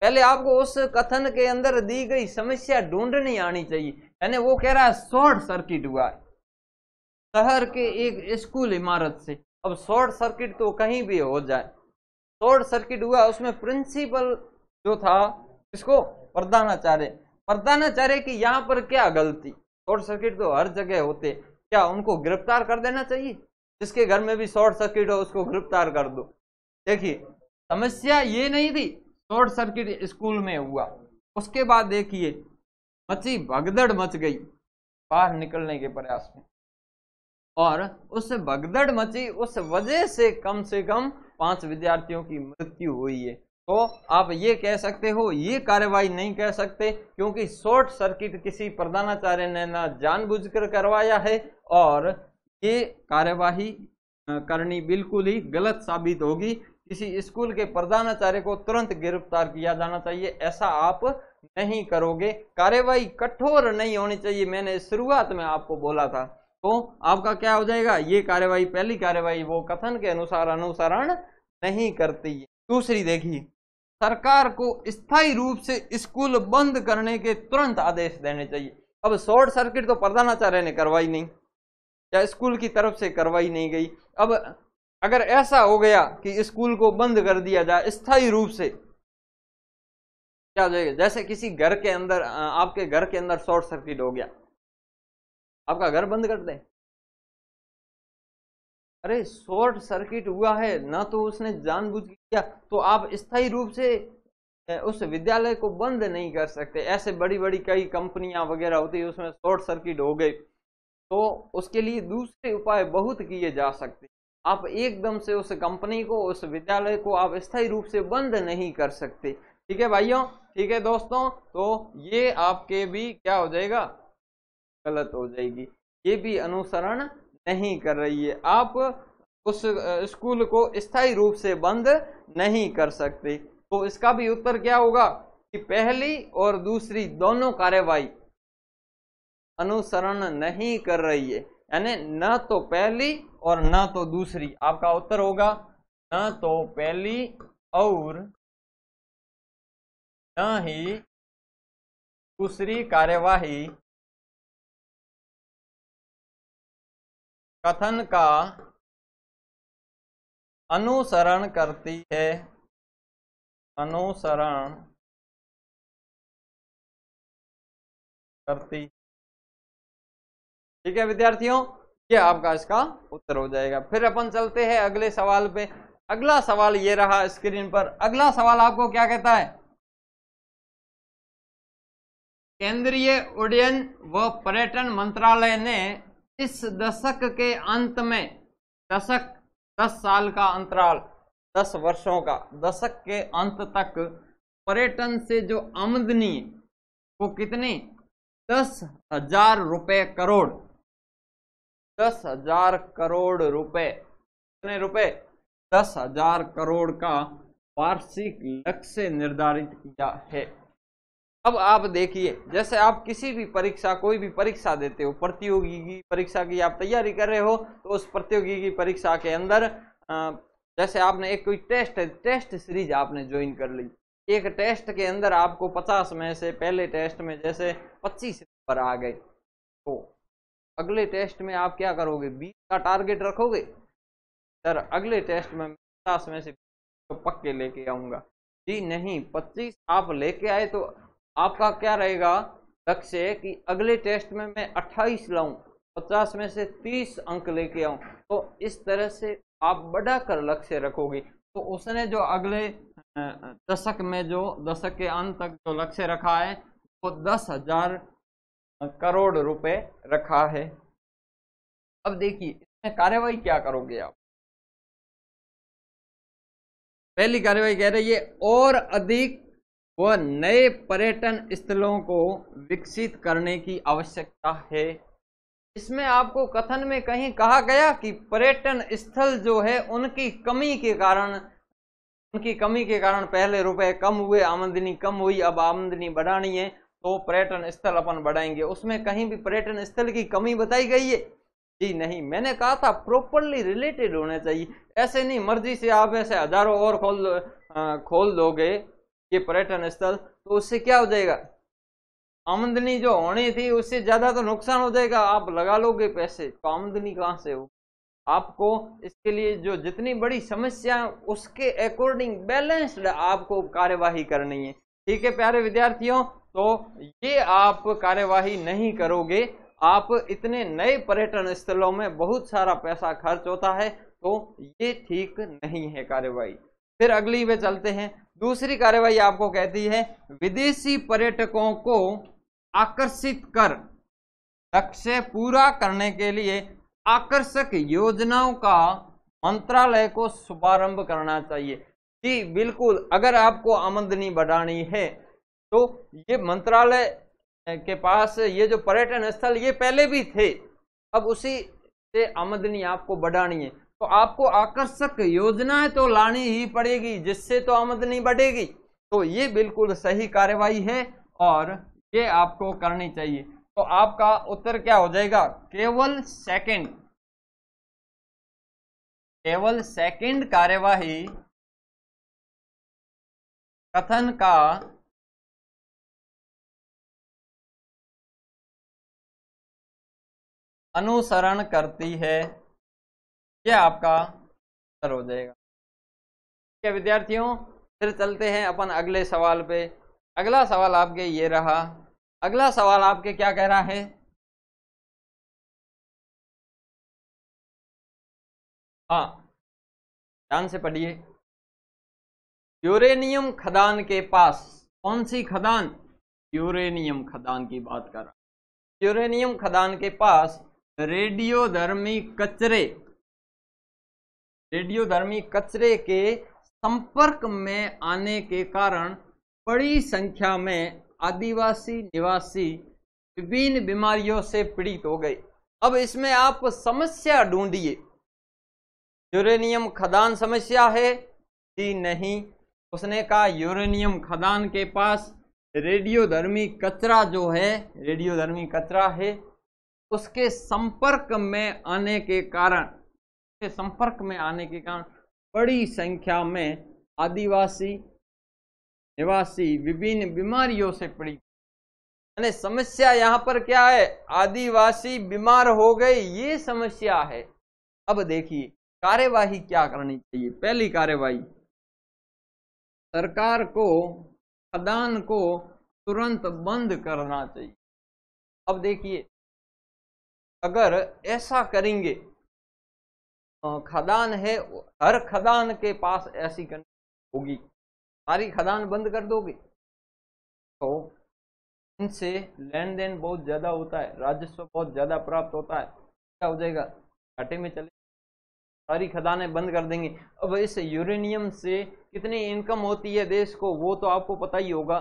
Speaker 1: पहले आपको उस कथन के अंदर दी गई समस्या ढूंढनी आनी चाहिए यानी वो कह रहा है शॉर्ट सर्किट हुआ है शहर के एक स्कूल इमारत से अब शॉर्ट सर्किट तो कहीं भी हो जाए शॉर्ट सर्किट हुआ उसमें प्रिंसिपल जो था इसको प्रधानाचार्य पता ना चाहे कि यहाँ पर क्या गलती शॉर्ट सर्किट तो हर जगह होते क्या उनको गिरफ्तार कर देना चाहिए जिसके घर में भी शॉर्ट सर्किट हो उसको गिरफ्तार कर दो देखिए समस्या ये नहीं थी शॉर्ट सर्किट स्कूल में हुआ उसके बाद देखिए मची भगदड़ मच गई बाहर निकलने के प्रयास में और उस भगदड़ मची उस वजह से कम से कम पांच विद्यार्थियों की मृत्यु हुई है तो आप ये कह सकते हो ये कार्रवाई नहीं कह सकते क्योंकि शॉर्ट सर्किट किसी प्रधानाचार्य ने ना जानबूझकर करवाया है और ये कार्यवाही करनी बिल्कुल ही गलत साबित होगी किसी स्कूल के प्रधानाचार्य को तुरंत गिरफ्तार किया जाना चाहिए ऐसा आप नहीं करोगे कार्यवाही कठोर नहीं होनी चाहिए मैंने शुरुआत में आपको बोला था तो आपका क्या हो जाएगा ये कार्यवाही पहली कार्यवाही वो कथन के अनुसार अनुसरण नहीं करती दूसरी देखिए सरकार को स्थायी रूप से स्कूल बंद करने के तुरंत आदेश देने चाहिए अब शॉर्ट सर्किट तो प्रधानाचार्य ने करवाई नहीं या स्कूल की तरफ से करवाई नहीं गई अब अगर ऐसा हो गया कि स्कूल को बंद कर दिया जाए स्थायी
Speaker 2: रूप से क्या हो जाएगा जैसे किसी घर के अंदर आपके घर के अंदर शॉर्ट सर्किट हो गया आपका घर बंद कर दें अरे शॉर्ट सर्किट हुआ है ना तो उसने जानबूझ किया तो आप
Speaker 1: स्थायी रूप से उस विद्यालय को बंद नहीं कर सकते ऐसे बड़ी बड़ी कई कंपनियां वगैरह होती है उसमें शॉर्ट सर्किट हो गई तो उसके लिए दूसरे उपाय बहुत किए जा सकते आप एकदम से उस कंपनी को उस विद्यालय को आप स्थायी रूप से बंद नहीं कर सकते ठीक है भाइयों ठीक है दोस्तों तो ये आपके भी क्या हो जाएगा गलत हो जाएगी ये भी अनुसरण नहीं कर रही है आप उस स्कूल को स्थायी रूप से बंद नहीं कर सकते तो इसका भी उत्तर क्या होगा कि पहली और दूसरी दोनों कार्यवाही अनुसरण नहीं कर रही है यानी न तो पहली
Speaker 2: और न तो दूसरी आपका उत्तर होगा न तो पहली और न ही दूसरी कार्यवाही कथन का अनुसरण करती है अनुसरण करती ठीक है विद्यार्थियों ये आपका इसका
Speaker 1: उत्तर हो जाएगा फिर अपन चलते हैं अगले सवाल पे अगला सवाल ये रहा स्क्रीन पर अगला सवाल आपको क्या कहता है केंद्रीय उड्डयन व पर्यटन मंत्रालय ने इस दशक के अंत में दशक दस साल का अंतराल दस वर्षों का दशक के अंत तक पर्यटन से जो आमदनी वो कितनी दस हजार रुपये करोड़ दस हजार करोड़ रुपए कितने रुपए दस हजार करोड़ का वार्षिक लक्ष्य निर्धारित किया है अब आप देखिए जैसे आप किसी भी परीक्षा कोई भी परीक्षा देते हो प्रतियोगी की परीक्षा की आप तैयारी कर रहे हो तो उस प्रतियोगी की परीक्षा के अंदर जैसे आपने एक कोई टेस्ट है टेस्ट सीरीज आपने ज्वाइन कर ली एक टेस्ट के अंदर आपको 50 में से पहले टेस्ट में जैसे 25 नंबर आ गए तो अगले टेस्ट में आप क्या करोगे 20 का टारगेट रखोगे सर अगले टेस्ट में पचास में से तो पक्के लेके आऊँगा जी नहीं 25 आप लेके आए तो आपका क्या रहेगा लक्ष्य कि अगले टेस्ट में मैं 28 लाऊं 50 में से 30 अंक लेके आऊं तो इस तरह से आप बढ़ा कर लक्ष्य रखोगे तो उसने जो अगले दशक में जो दशक के अंत तक जो लक्ष्य रखा है वो दस हजार
Speaker 2: करोड़ रुपए रखा है अब देखिए इसमें कार्यवाही क्या करोगे आप पहली कार्यवाही कह रहे ये और अधिक व नए पर्यटन स्थलों को विकसित
Speaker 1: करने की आवश्यकता है इसमें आपको कथन में कहीं कहा गया कि पर्यटन स्थल जो है उनकी कमी के कारण उनकी कमी के कारण पहले रुपए कम हुए आमदनी कम हुई अब आमदनी बढ़ानी है तो पर्यटन स्थल अपन बढ़ाएंगे उसमें कहीं भी पर्यटन स्थल की कमी बताई गई है जी नहीं मैंने कहा था प्रॉपरली रिलेटेड होना चाहिए ऐसे नहीं मर्जी से आप ऐसे हजारों और खोल खोल दोगे ये पर्यटन स्थल तो उससे क्या हो जाएगा आमदनी जो होनी थी उससे ज़्यादा तो नुकसान हो जाएगा आप लगा लोगे पैसे तो आमदनी कहाँ से हो आपको इसके लिए जो जितनी बड़ी समस्या उसके अकॉर्डिंग बैलेंस्ड आपको कार्यवाही करनी है ठीक है प्यारे विद्यार्थियों तो ये आप कार्यवाही नहीं करोगे आप इतने नए पर्यटन स्थलों में बहुत सारा पैसा खर्च होता है तो ये ठीक नहीं है कार्यवाही फिर अगली वे चलते हैं दूसरी कार्यवाही आपको कहती है विदेशी पर्यटकों को आकर्षित कर लक्ष्य पूरा करने के लिए आकर्षक योजनाओं का मंत्रालय को शुभारंभ करना चाहिए जी बिल्कुल अगर आपको आमदनी बढ़ानी है तो ये मंत्रालय के पास ये जो पर्यटन स्थल ये पहले भी थे अब उसी से आमदनी आपको बढ़ानी है तो आपको आकर्षक योजनाएं तो लानी ही पड़ेगी जिससे तो आमदनी बढ़ेगी तो ये बिल्कुल सही कार्यवाही है और ये आपको करनी
Speaker 2: चाहिए तो आपका उत्तर क्या हो जाएगा केवल सेकंड केवल सेकंड कार्यवाही कथन का अनुसरण करती है ये आपका उत्तर हो जाएगा ठीक है विद्यार्थियों फिर चलते हैं अपन अगले सवाल पे अगला सवाल आपके ये रहा अगला सवाल आपके क्या कह रहा है हाँ ध्यान से पढ़िए यूरेनियम खदान के पास कौन सी खदान यूरेनियम खदान की बात
Speaker 1: कर रहा यूरेनियम खदान के पास रेडियोधर्मी कचरे रेडियोधर्मी कचरे के संपर्क में आने के कारण बड़ी संख्या में आदिवासी निवासी विभिन्न बीमारियों से पीड़ित हो गए अब इसमें आप समस्या ढूंढिए यूरेनियम खदान समस्या है जी नहीं उसने कहा यूरेनियम खदान के पास रेडियोधर्मी कचरा जो है रेडियोधर्मी कचरा है उसके संपर्क में आने के कारण के संपर्क में आने के कारण बड़ी संख्या में आदिवासी निवासी विभिन्न बीमारियों से पड़ी यानी समस्या यहाँ पर क्या है आदिवासी बीमार हो गए ये समस्या है अब देखिए कार्यवाही क्या करनी चाहिए पहली कार्यवाही
Speaker 2: सरकार को खदान को तुरंत बंद करना चाहिए अब देखिए अगर ऐसा करेंगे खदान है हर खदान के पास ऐसी होगी
Speaker 1: सारी खदान बंद कर दोगे तो इनसे लेन देन बहुत ज़्यादा होता है राजस्व बहुत ज़्यादा प्राप्त होता है क्या हो जाएगा घाटे में चले सारी खदानें बंद कर देंगे अब इस यूरेनियम से कितनी इनकम होती है देश को वो तो आपको पता ही होगा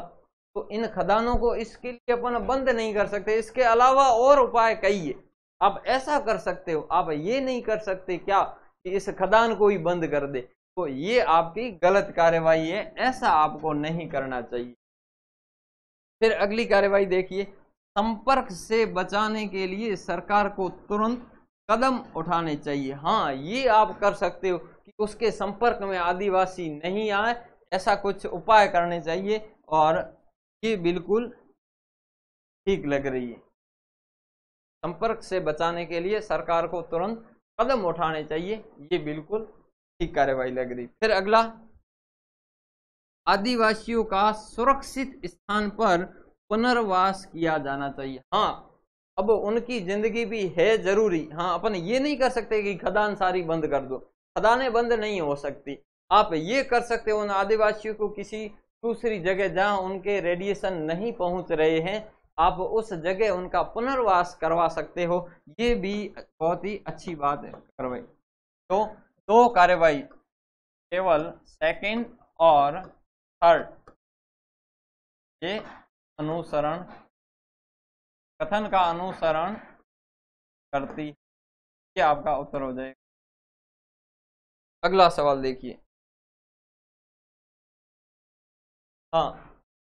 Speaker 1: तो इन खदानों को इसके लिए अपन बंद नहीं कर सकते इसके अलावा और उपाय कई है आप ऐसा कर सकते हो आप ये नहीं कर सकते क्या कि इस खदान को ही बंद कर दे तो ये आपकी गलत कार्यवाही है ऐसा आपको नहीं करना चाहिए फिर अगली कार्यवाही देखिए संपर्क से बचाने के लिए सरकार को तुरंत कदम उठाने चाहिए हाँ ये आप कर सकते हो कि उसके संपर्क में आदिवासी नहीं आए ऐसा कुछ उपाय करने चाहिए और ये बिल्कुल ठीक लग रही है संपर्क से बचाने के लिए सरकार को तुरंत कदम उठाने चाहिए ये बिल्कुल ठीक कार्रवाई लग रही फिर अगला आदिवासियों का सुरक्षित स्थान पर पुनर्वास किया जाना चाहिए हाँ अब उनकी जिंदगी भी है जरूरी हाँ अपन ये नहीं कर सकते कि खदान सारी बंद कर दो खदानें बंद नहीं हो सकती आप ये कर सकते हो उन आदिवासियों को किसी दूसरी जगह जहाँ उनके रेडिएशन नहीं पहुंच रहे हैं आप उस जगह उनका पुनर्वास करवा सकते हो ये भी बहुत ही अच्छी बात है कार्रवाई
Speaker 2: तो दो कार्रवाई केवल सेकंड और थर्ड ये अनुसरण कथन का अनुसरण करती ये आपका उत्तर हो जाएगा अगला सवाल देखिए हाँ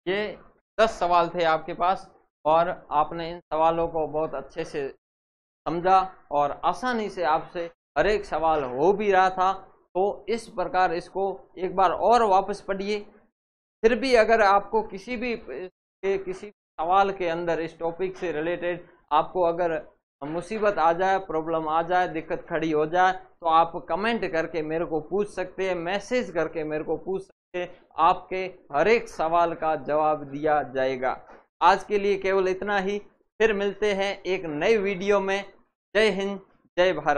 Speaker 2: ये दस सवाल थे आपके पास और आपने
Speaker 1: इन सवालों को बहुत अच्छे से समझा और आसानी से आपसे हर एक सवाल हो भी रहा था तो इस प्रकार इसको एक बार और वापस पढ़िए फिर भी अगर आपको किसी भी के किसी सवाल के अंदर इस टॉपिक से रिलेटेड आपको अगर मुसीबत आ जाए प्रॉब्लम आ जाए दिक्कत खड़ी हो जाए तो आप कमेंट करके मेरे को पूछ सकते हैं मैसेज करके मेरे को पूछ सकते हैं आपके हर एक सवाल का जवाब दिया जाएगा आज के लिए केवल इतना ही फिर मिलते हैं एक नई वीडियो में जय हिंद जय भारत